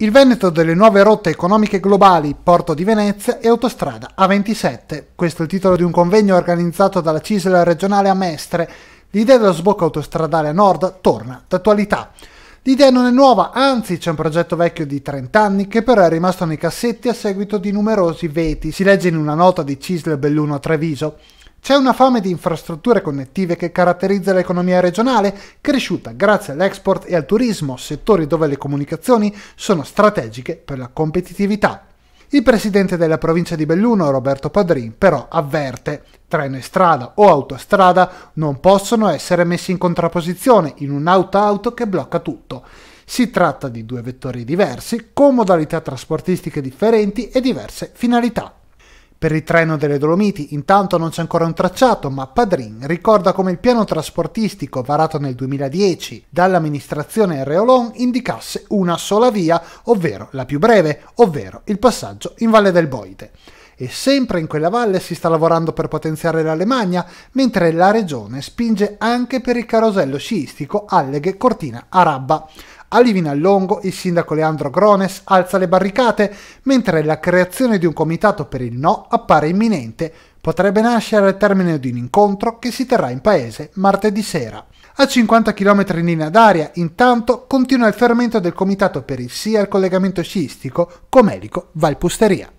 Il Veneto delle nuove rotte economiche globali, Porto di Venezia e Autostrada A27. Questo è il titolo di un convegno organizzato dalla CISL regionale a Mestre. L'idea dello sbocco autostradale a nord torna d'attualità. L'idea non è nuova, anzi c'è un progetto vecchio di 30 anni che però è rimasto nei cassetti a seguito di numerosi veti, si legge in una nota di Cisle Belluno a Treviso. C'è una fame di infrastrutture connettive che caratterizza l'economia regionale, cresciuta grazie all'export e al turismo, settori dove le comunicazioni sono strategiche per la competitività. Il presidente della provincia di Belluno, Roberto Padrin, però avverte treno e strada o autostrada non possono essere messi in contrapposizione in un'auto-auto che blocca tutto. Si tratta di due vettori diversi, con modalità trasportistiche differenti e diverse finalità. Per il treno delle Dolomiti intanto non c'è ancora un tracciato, ma Padrin ricorda come il piano trasportistico varato nel 2010 dall'amministrazione Reolon indicasse una sola via, ovvero la più breve, ovvero il passaggio in Valle del Boite e sempre in quella valle si sta lavorando per potenziare l'Alemagna, mentre la regione spinge anche per il carosello sciistico Alleghe Cortina Arabba. A Livinallongo il sindaco Leandro Grones alza le barricate, mentre la creazione di un comitato per il no appare imminente, potrebbe nascere al termine di un incontro che si terrà in paese martedì sera. A 50 km in linea d'aria, intanto, continua il fermento del comitato per il sì al collegamento sciistico Comelico-Valpusteria.